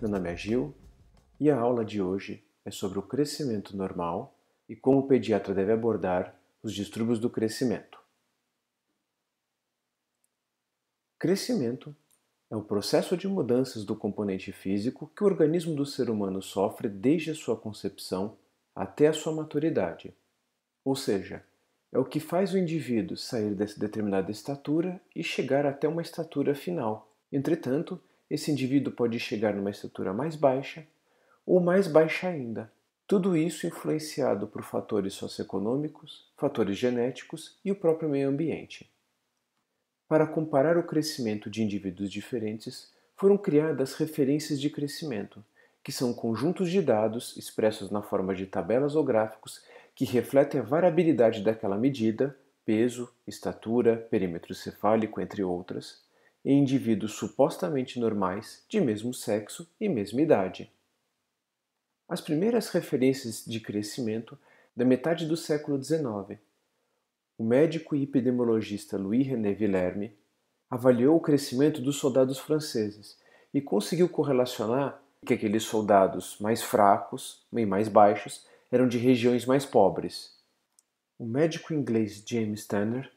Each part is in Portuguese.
meu nome é Gil e a aula de hoje é sobre o crescimento normal e como o pediatra deve abordar os distúrbios do crescimento. Crescimento é o processo de mudanças do componente físico que o organismo do ser humano sofre desde a sua concepção até a sua maturidade. Ou seja, é o que faz o indivíduo sair dessa determinada estatura e chegar até uma estatura final. Entretanto, esse indivíduo pode chegar numa estrutura mais baixa ou mais baixa ainda. Tudo isso influenciado por fatores socioeconômicos, fatores genéticos e o próprio meio ambiente. Para comparar o crescimento de indivíduos diferentes, foram criadas referências de crescimento, que são conjuntos de dados expressos na forma de tabelas ou gráficos que refletem a variabilidade daquela medida, peso, estatura, perímetro cefálico, entre outras, em indivíduos supostamente normais de mesmo sexo e mesma idade. As primeiras referências de crescimento da metade do século XIX. O médico e epidemiologista Louis René Villerme avaliou o crescimento dos soldados franceses e conseguiu correlacionar que aqueles soldados mais fracos e mais baixos eram de regiões mais pobres. O médico inglês James Tanner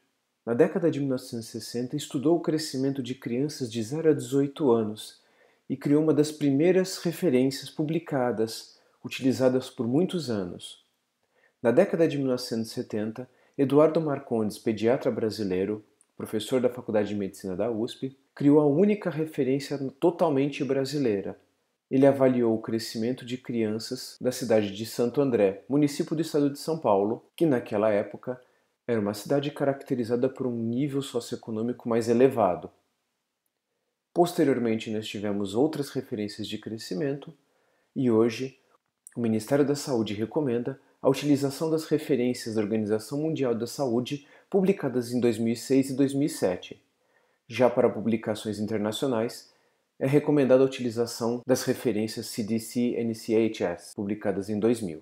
na década de 1960 estudou o crescimento de crianças de 0 a 18 anos e criou uma das primeiras referências publicadas, utilizadas por muitos anos. Na década de 1970, Eduardo Marcondes, pediatra brasileiro, professor da Faculdade de Medicina da USP, criou a única referência totalmente brasileira. Ele avaliou o crescimento de crianças da cidade de Santo André, município do estado de São Paulo, que naquela época era uma cidade caracterizada por um nível socioeconômico mais elevado. Posteriormente, nós tivemos outras referências de crescimento e hoje o Ministério da Saúde recomenda a utilização das referências da Organização Mundial da Saúde publicadas em 2006 e 2007. Já para publicações internacionais, é recomendada a utilização das referências CDC e NCHS publicadas em 2000.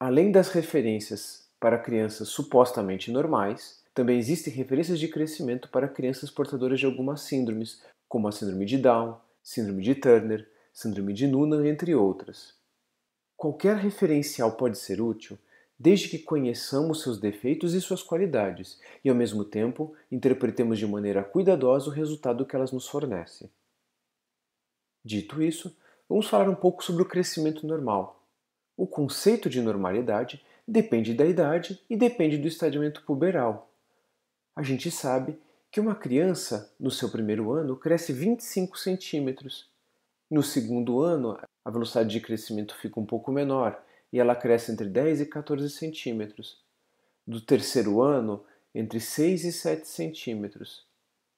Além das referências para crianças supostamente normais. Também existem referências de crescimento para crianças portadoras de algumas síndromes, como a síndrome de Down, síndrome de Turner, síndrome de Noonan, entre outras. Qualquer referencial pode ser útil, desde que conheçamos seus defeitos e suas qualidades, e ao mesmo tempo interpretemos de maneira cuidadosa o resultado que elas nos fornecem. Dito isso, vamos falar um pouco sobre o crescimento normal. O conceito de normalidade depende da idade e depende do estadiamento puberal. A gente sabe que uma criança, no seu primeiro ano, cresce 25 centímetros. No segundo ano, a velocidade de crescimento fica um pouco menor e ela cresce entre 10 e 14 centímetros. Do terceiro ano, entre 6 e 7 centímetros.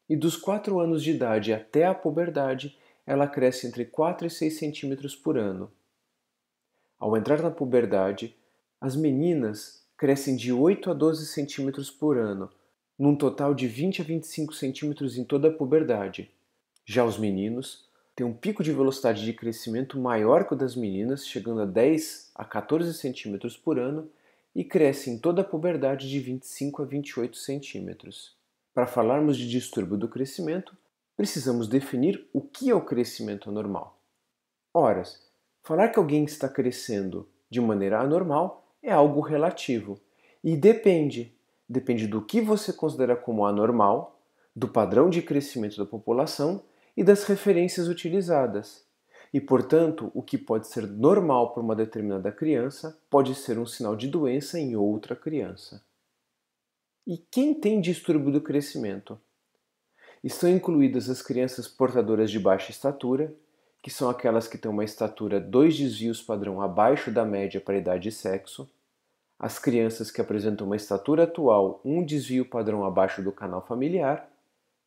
E dos 4 anos de idade até a puberdade, ela cresce entre 4 e 6 centímetros por ano. Ao entrar na puberdade, as meninas crescem de 8 a 12 centímetros por ano, num total de 20 a 25 centímetros em toda a puberdade. Já os meninos têm um pico de velocidade de crescimento maior que o das meninas, chegando a 10 a 14 centímetros por ano, e crescem em toda a puberdade de 25 a 28 centímetros. Para falarmos de distúrbio do crescimento, precisamos definir o que é o crescimento anormal. Ora, falar que alguém está crescendo de maneira anormal é algo relativo e depende. Depende do que você considera como anormal, do padrão de crescimento da população e das referências utilizadas. E, portanto, o que pode ser normal para uma determinada criança pode ser um sinal de doença em outra criança. E quem tem distúrbio do crescimento? Estão incluídas as crianças portadoras de baixa estatura, que são aquelas que têm uma estatura dois desvios padrão abaixo da média para idade e sexo, as crianças que apresentam uma estatura atual um desvio padrão abaixo do canal familiar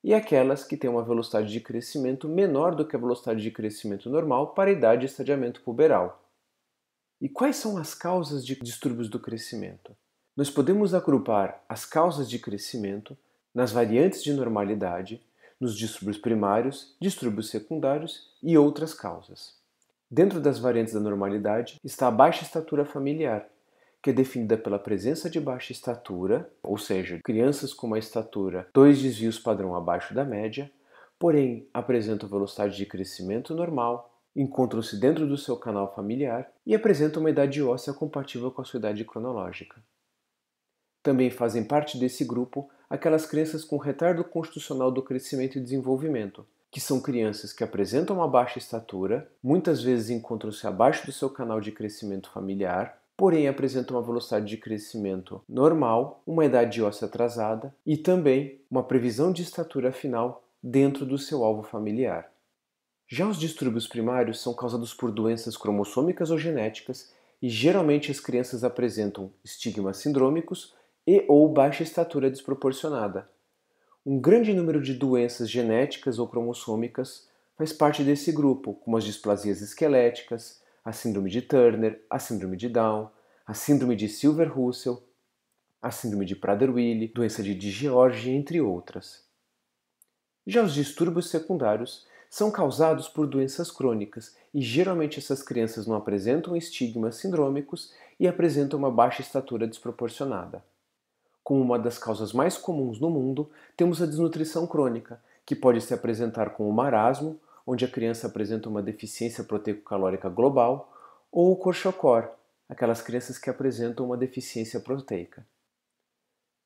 e aquelas que têm uma velocidade de crescimento menor do que a velocidade de crescimento normal para a idade de estadiamento puberal. E quais são as causas de distúrbios do crescimento? Nós podemos agrupar as causas de crescimento nas variantes de normalidade, nos distúrbios primários, distúrbios secundários e outras causas. Dentro das variantes da normalidade está a baixa estatura familiar, que é definida pela presença de baixa estatura, ou seja, crianças com uma estatura dois desvios padrão abaixo da média, porém apresentam velocidade de crescimento normal, encontram-se dentro do seu canal familiar e apresentam uma idade óssea compatível com a sua idade cronológica. Também fazem parte desse grupo aquelas crianças com retardo constitucional do crescimento e desenvolvimento, que são crianças que apresentam uma baixa estatura, muitas vezes encontram-se abaixo do seu canal de crescimento familiar porém apresentam uma velocidade de crescimento normal, uma idade óssea atrasada e também uma previsão de estatura final dentro do seu alvo familiar. Já os distúrbios primários são causados por doenças cromossômicas ou genéticas e geralmente as crianças apresentam estigmas sindrômicos e ou baixa estatura desproporcionada. Um grande número de doenças genéticas ou cromossômicas faz parte desse grupo, como as displasias esqueléticas, a síndrome de Turner, a síndrome de Down, a síndrome de Silver-Russell, a síndrome de Prader-Willi, doença de DiGeorge, entre outras. Já os distúrbios secundários são causados por doenças crônicas e geralmente essas crianças não apresentam estigmas sindrômicos e apresentam uma baixa estatura desproporcionada. Como uma das causas mais comuns no mundo, temos a desnutrição crônica, que pode se apresentar com o marasmo, onde a criança apresenta uma deficiência proteico-calórica global, ou o Corchocor, aquelas crianças que apresentam uma deficiência proteica.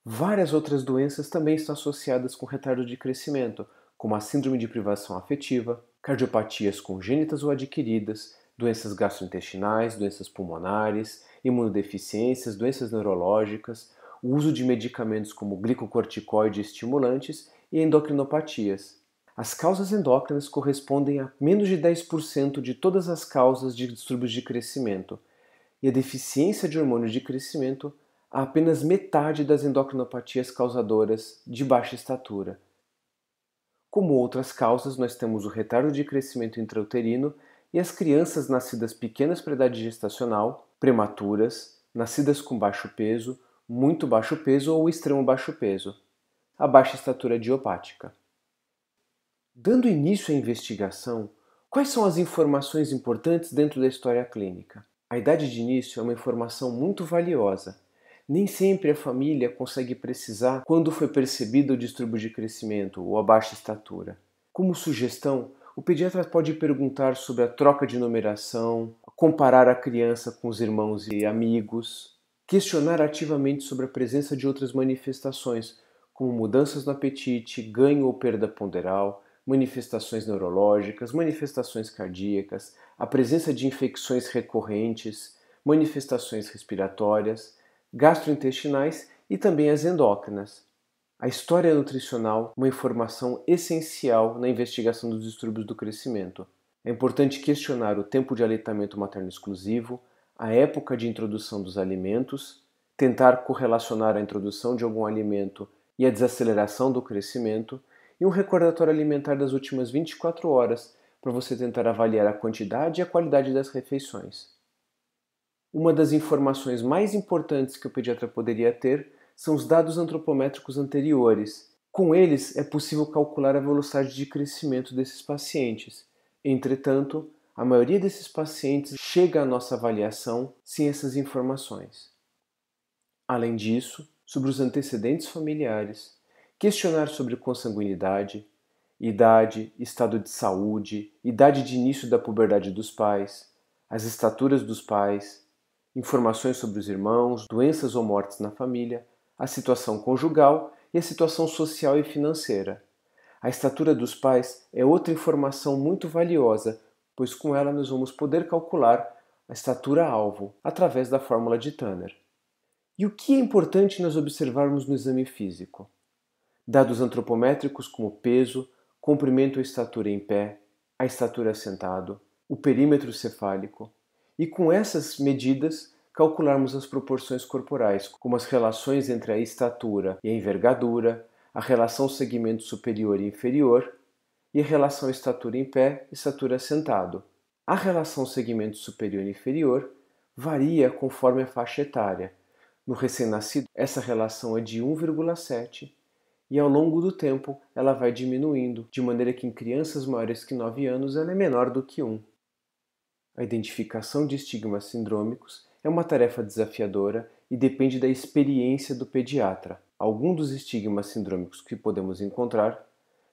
Várias outras doenças também estão associadas com retardo de crescimento, como a síndrome de privação afetiva, cardiopatias congênitas ou adquiridas, doenças gastrointestinais, doenças pulmonares, imunodeficiências, doenças neurológicas, o uso de medicamentos como glicocorticoide estimulantes e endocrinopatias. As causas endócrinas correspondem a menos de 10% de todas as causas de distúrbios de crescimento, e a deficiência de hormônios de crescimento a apenas metade das endocrinopatias causadoras de baixa estatura. Como outras causas, nós temos o retardo de crescimento intrauterino e as crianças nascidas pequenas para a idade gestacional, prematuras, nascidas com baixo peso, muito baixo peso ou extremo baixo peso, a baixa estatura diopática. Dando início à investigação, quais são as informações importantes dentro da história clínica? A idade de início é uma informação muito valiosa. Nem sempre a família consegue precisar quando foi percebido o distúrbio de crescimento ou a baixa estatura. Como sugestão, o pediatra pode perguntar sobre a troca de numeração, comparar a criança com os irmãos e amigos, questionar ativamente sobre a presença de outras manifestações, como mudanças no apetite, ganho ou perda ponderal, manifestações neurológicas, manifestações cardíacas, a presença de infecções recorrentes, manifestações respiratórias, gastrointestinais e também as endócrinas. A história nutricional, uma informação essencial na investigação dos distúrbios do crescimento. É importante questionar o tempo de aleitamento materno exclusivo, a época de introdução dos alimentos, tentar correlacionar a introdução de algum alimento e a desaceleração do crescimento e um recordatório alimentar das últimas 24 horas para você tentar avaliar a quantidade e a qualidade das refeições. Uma das informações mais importantes que o pediatra poderia ter são os dados antropométricos anteriores. Com eles, é possível calcular a velocidade de crescimento desses pacientes. Entretanto, a maioria desses pacientes chega à nossa avaliação sem essas informações. Além disso, sobre os antecedentes familiares, questionar sobre consanguinidade, idade, estado de saúde, idade de início da puberdade dos pais, as estaturas dos pais, informações sobre os irmãos, doenças ou mortes na família, a situação conjugal e a situação social e financeira. A estatura dos pais é outra informação muito valiosa, pois com ela nós vamos poder calcular a estatura-alvo através da fórmula de Tanner. E o que é importante nós observarmos no exame físico? dados antropométricos como peso, comprimento ou estatura em pé, a estatura sentado, o perímetro cefálico, e com essas medidas calcularmos as proporções corporais, como as relações entre a estatura e a envergadura, a relação segmento superior e inferior e a relação estatura em pé e estatura sentado. A relação segmento superior e inferior varia conforme a faixa etária. No recém-nascido, essa relação é de 1,7 e ao longo do tempo ela vai diminuindo, de maneira que em crianças maiores que 9 anos ela é menor do que 1. A identificação de estigmas sindrômicos é uma tarefa desafiadora e depende da experiência do pediatra. Alguns dos estigmas sindrômicos que podemos encontrar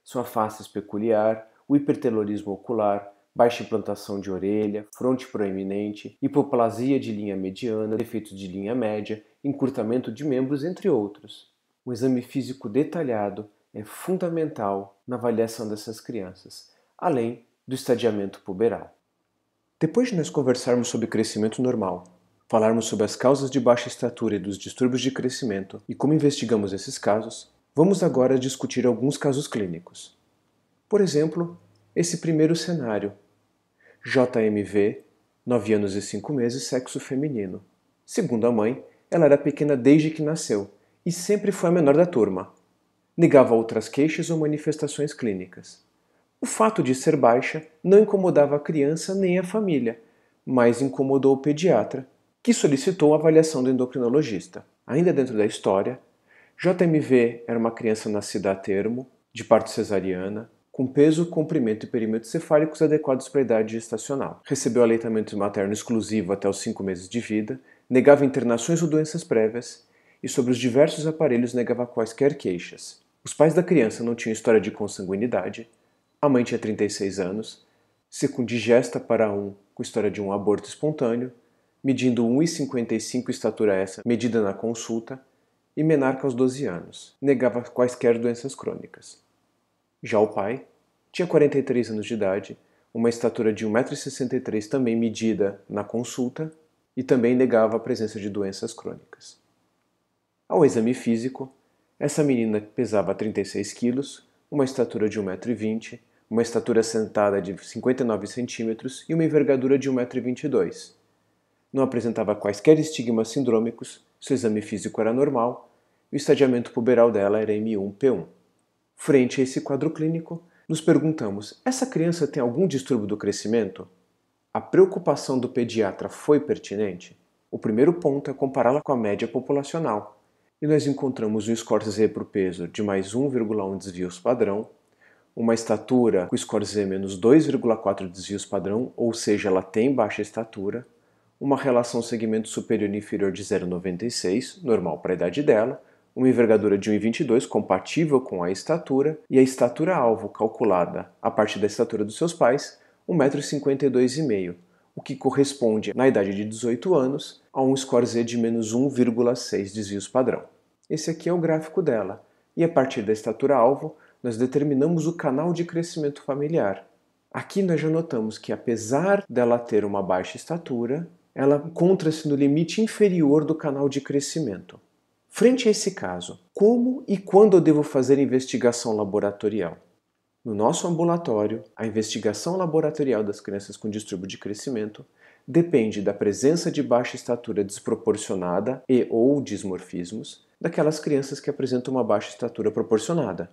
são a face peculiar, o hipertelorismo ocular, baixa implantação de orelha, fronte proeminente, hipoplasia de linha mediana, defeito de linha média, encurtamento de membros, entre outros. Um exame físico detalhado é fundamental na avaliação dessas crianças, além do estadiamento puberal. Depois de nós conversarmos sobre crescimento normal, falarmos sobre as causas de baixa estatura e dos distúrbios de crescimento e como investigamos esses casos, vamos agora discutir alguns casos clínicos. Por exemplo, esse primeiro cenário: JMV, 9 anos e 5 meses, sexo feminino. Segundo a mãe, ela era pequena desde que nasceu e sempre foi a menor da turma. Negava outras queixas ou manifestações clínicas. O fato de ser baixa não incomodava a criança nem a família, mas incomodou o pediatra, que solicitou a avaliação do endocrinologista. Ainda dentro da história, JMV era uma criança nascida a termo, de parto cesariana, com peso, comprimento e perímetro cefálicos adequados para a idade gestacional. Recebeu aleitamento materno exclusivo até os 5 meses de vida, negava internações ou doenças prévias e sobre os diversos aparelhos negava quaisquer queixas. Os pais da criança não tinham história de consanguinidade, a mãe tinha 36 anos, secundigesta para um com história de um aborto espontâneo, medindo 1,55 estatura essa medida na consulta, e menarca aos 12 anos, negava quaisquer doenças crônicas. Já o pai tinha 43 anos de idade, uma estatura de 1,63m também medida na consulta, e também negava a presença de doenças crônicas. Ao exame físico, essa menina pesava 36 quilos, uma estatura de 1,20m, uma estatura sentada de 59 centímetros e uma envergadura de 1,22m. Não apresentava quaisquer estigmas sindrômicos, seu exame físico era normal, e o estadiamento puberal dela era M1-P1. Frente a esse quadro clínico, nos perguntamos: essa criança tem algum distúrbio do crescimento? A preocupação do pediatra foi pertinente? O primeiro ponto é compará-la com a média populacional e nós encontramos um score Z para o peso de mais 1,1 desvios padrão, uma estatura com score Z menos 2,4 desvios padrão, ou seja, ela tem baixa estatura, uma relação segmento superior e inferior de 0,96, normal para a idade dela, uma envergadura de 1,22 compatível com a estatura e a estatura alvo calculada a partir da estatura dos seus pais, 1,52,5 m o que corresponde, na idade de 18 anos, a um score Z de menos 1,6 desvios padrão. Esse aqui é o gráfico dela, e a partir da estatura-alvo, nós determinamos o canal de crescimento familiar. Aqui nós já notamos que, apesar dela ter uma baixa estatura, ela encontra-se no limite inferior do canal de crescimento. Frente a esse caso, como e quando eu devo fazer investigação laboratorial? No nosso ambulatório, a investigação laboratorial das crianças com distúrbio de crescimento depende da presença de baixa estatura desproporcionada e ou dismorfismos daquelas crianças que apresentam uma baixa estatura proporcionada.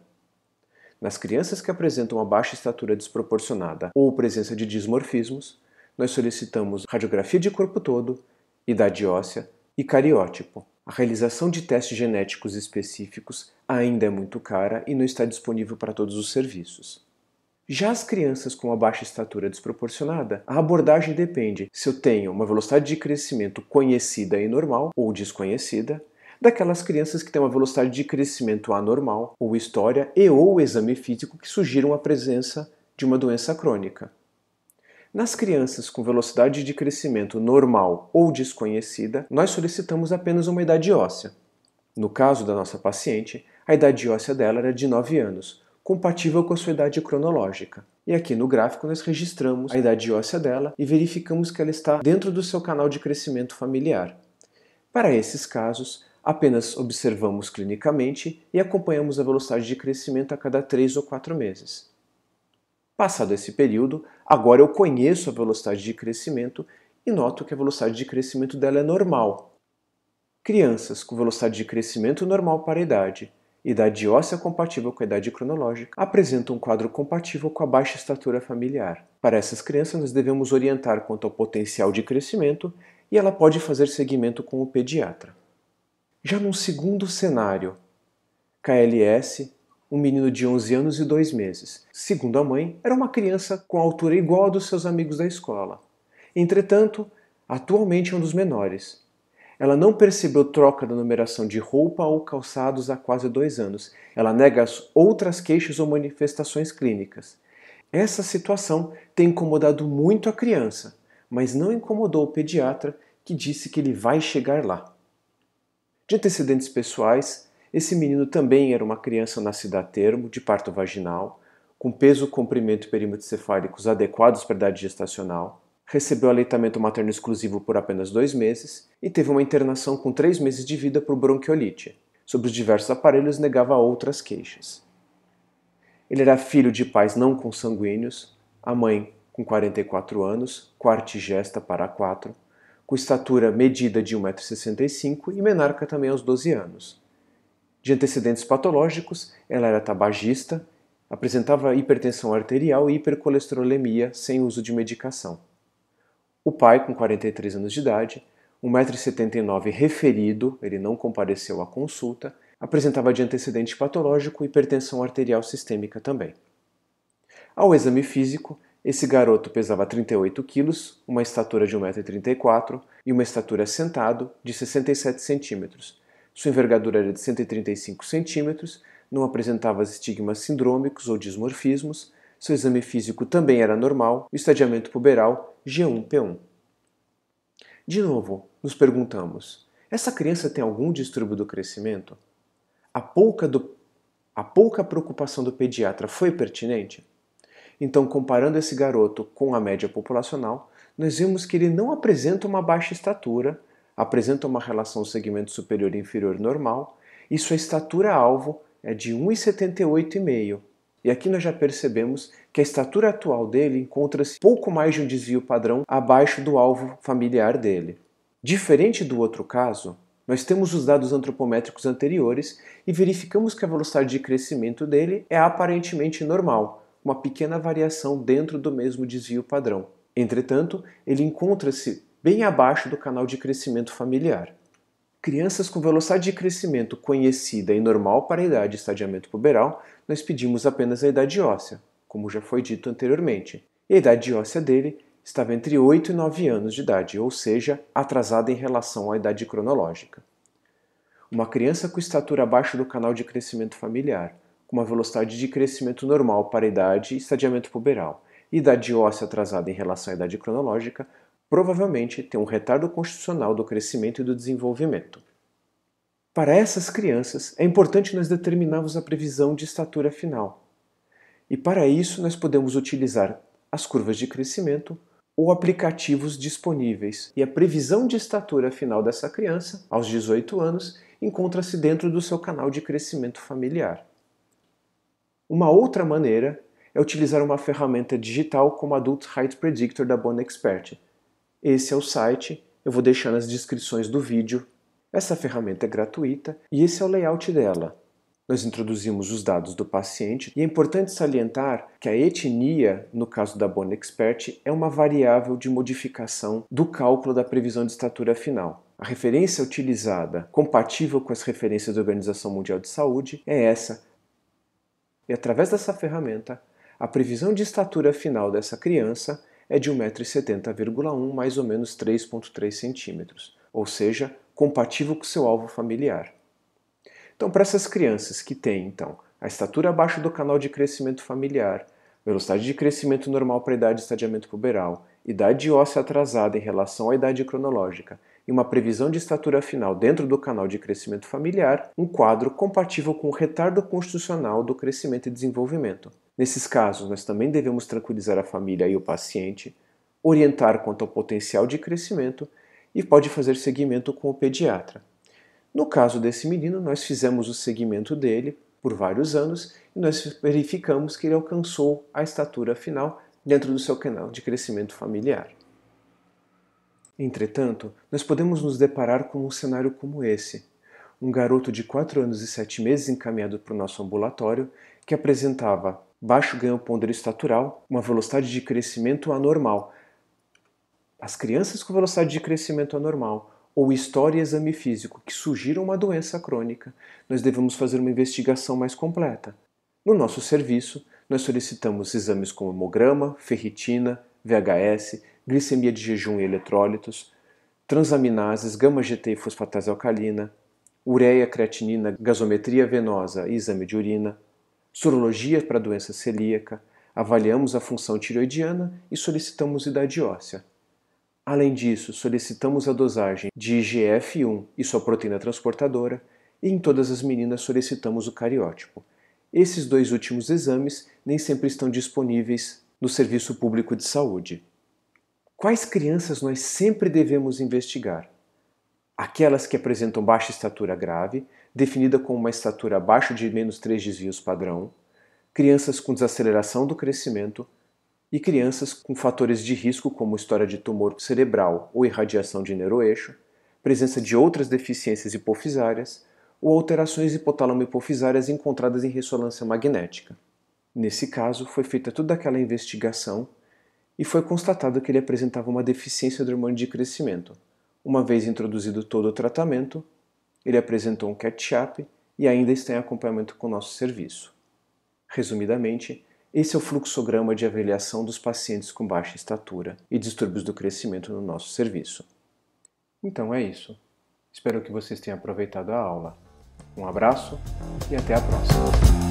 Nas crianças que apresentam uma baixa estatura desproporcionada ou presença de dismorfismos, nós solicitamos radiografia de corpo todo, idade óssea e cariótipo. A realização de testes genéticos específicos ainda é muito cara e não está disponível para todos os serviços. Já as crianças com a baixa estatura desproporcionada, a abordagem depende se eu tenho uma velocidade de crescimento conhecida e normal ou desconhecida, daquelas crianças que têm uma velocidade de crescimento anormal ou história e ou exame físico que sugiram a presença de uma doença crônica. Nas crianças com velocidade de crescimento normal ou desconhecida, nós solicitamos apenas uma idade óssea. No caso da nossa paciente, a idade óssea dela era de 9 anos, compatível com a sua idade cronológica. E aqui no gráfico nós registramos a idade óssea dela e verificamos que ela está dentro do seu canal de crescimento familiar. Para esses casos, apenas observamos clinicamente e acompanhamos a velocidade de crescimento a cada 3 ou 4 meses. Passado esse período, agora eu conheço a velocidade de crescimento e noto que a velocidade de crescimento dela é normal. Crianças com velocidade de crescimento normal para a idade idade óssea compatível com a idade cronológica, apresenta um quadro compatível com a baixa estatura familiar. Para essas crianças, nós devemos orientar quanto ao potencial de crescimento e ela pode fazer seguimento com o pediatra. Já num segundo cenário, KLS, um menino de 11 anos e 2 meses. Segundo a mãe, era uma criança com altura igual dos seus amigos da escola. Entretanto, atualmente é um dos menores. Ela não percebeu troca da numeração de roupa ou calçados há quase dois anos. Ela nega as outras queixas ou manifestações clínicas. Essa situação tem incomodado muito a criança, mas não incomodou o pediatra que disse que ele vai chegar lá. De antecedentes pessoais, esse menino também era uma criança nascida a termo, de parto vaginal, com peso comprimento e perímetro cefálico adequados para a idade gestacional, recebeu aleitamento materno exclusivo por apenas dois meses e teve uma internação com três meses de vida por bronquiolite. Sobre os diversos aparelhos, negava outras queixas. Ele era filho de pais não consanguíneos, a mãe com 44 anos, quartigesta para quatro, com estatura medida de 1,65m e menarca também aos 12 anos. De antecedentes patológicos, ela era tabagista, apresentava hipertensão arterial e hipercolesterolemia sem uso de medicação. O pai, com 43 anos de idade, 1,79m referido, ele não compareceu à consulta, apresentava de antecedente patológico hipertensão arterial sistêmica também. Ao exame físico, esse garoto pesava 38 quilos, uma estatura de 1,34m e uma estatura sentado de 67 centímetros. Sua envergadura era de 135 centímetros, não apresentava estigmas sindrômicos ou dismorfismos, seu exame físico também era normal e o estadiamento puberal G1P1. De novo, nos perguntamos: essa criança tem algum distúrbio do crescimento? A pouca, do... a pouca preocupação do pediatra foi pertinente? Então, comparando esse garoto com a média populacional, nós vemos que ele não apresenta uma baixa estatura, apresenta uma relação segmento superior e inferior normal, e sua estatura alvo é de 1,78,5 e aqui nós já percebemos que a estatura atual dele encontra-se pouco mais de um desvio padrão abaixo do alvo familiar dele. Diferente do outro caso, nós temos os dados antropométricos anteriores e verificamos que a velocidade de crescimento dele é aparentemente normal, uma pequena variação dentro do mesmo desvio padrão. Entretanto, ele encontra-se bem abaixo do canal de crescimento familiar. Crianças com velocidade de crescimento conhecida e normal para a idade de estadiamento puberal, nós pedimos apenas a idade óssea, como já foi dito anteriormente. E a idade óssea dele estava entre 8 e 9 anos de idade, ou seja, atrasada em relação à idade cronológica. Uma criança com estatura abaixo do canal de crescimento familiar, com uma velocidade de crescimento normal para a idade e estadiamento puberal, e idade óssea atrasada em relação à idade cronológica, provavelmente tem um retardo constitucional do crescimento e do desenvolvimento. Para essas crianças, é importante nós determinarmos a previsão de estatura final. E para isso, nós podemos utilizar as curvas de crescimento ou aplicativos disponíveis. E a previsão de estatura final dessa criança, aos 18 anos, encontra-se dentro do seu canal de crescimento familiar. Uma outra maneira é utilizar uma ferramenta digital como Adult Height Predictor da Bone Expert. Esse é o site, eu vou deixar nas descrições do vídeo. Essa ferramenta é gratuita e esse é o layout dela. Nós introduzimos os dados do paciente e é importante salientar que a etnia, no caso da Bone Expert, é uma variável de modificação do cálculo da previsão de estatura final. A referência utilizada, compatível com as referências da Organização Mundial de Saúde, é essa. E através dessa ferramenta, a previsão de estatura final dessa criança é de 1,70m, mais ou menos 3,3 cm, ou seja, compatível com seu alvo familiar. Então, para essas crianças que têm, então, a estatura abaixo do canal de crescimento familiar, velocidade de crescimento normal para a idade de estadiamento puberal, idade de óssea atrasada em relação à idade cronológica e uma previsão de estatura final dentro do canal de crescimento familiar, um quadro compatível com o retardo constitucional do crescimento e desenvolvimento. Nesses casos, nós também devemos tranquilizar a família e o paciente, orientar quanto ao potencial de crescimento e pode fazer seguimento com o pediatra. No caso desse menino, nós fizemos o seguimento dele por vários anos e nós verificamos que ele alcançou a estatura final dentro do seu canal de crescimento familiar. Entretanto, nós podemos nos deparar com um cenário como esse. Um garoto de 4 anos e 7 meses encaminhado para o nosso ambulatório que apresentava baixo ganho ponderio estatural, uma velocidade de crescimento anormal. As crianças com velocidade de crescimento anormal ou história e exame físico que sugiram uma doença crônica, nós devemos fazer uma investigação mais completa. No nosso serviço, nós solicitamos exames como hemograma, ferritina, VHS, glicemia de jejum e eletrólitos, transaminases, gama-GT e fosfatase alcalina, ureia, creatinina, gasometria venosa e exame de urina, sorologia para doença celíaca, avaliamos a função tiroidiana e solicitamos idade óssea. Além disso, solicitamos a dosagem de IGF-1 e sua proteína transportadora, e em todas as meninas solicitamos o cariótipo. Esses dois últimos exames nem sempre estão disponíveis no Serviço Público de Saúde. Quais crianças nós sempre devemos investigar? Aquelas que apresentam baixa estatura grave, definida como uma estatura abaixo de menos 3 desvios padrão, crianças com desaceleração do crescimento e crianças com fatores de risco como história de tumor cerebral ou irradiação de neuroeixo, presença de outras deficiências hipofisárias ou alterações hipotálamo-hipofisárias encontradas em ressonância magnética. Nesse caso, foi feita toda aquela investigação e foi constatado que ele apresentava uma deficiência do hormônio de crescimento. Uma vez introduzido todo o tratamento, ele apresentou um catch-up e ainda está em acompanhamento com o nosso serviço. Resumidamente, esse é o fluxograma de avaliação dos pacientes com baixa estatura e distúrbios do crescimento no nosso serviço. Então é isso. Espero que vocês tenham aproveitado a aula. Um abraço e até a próxima!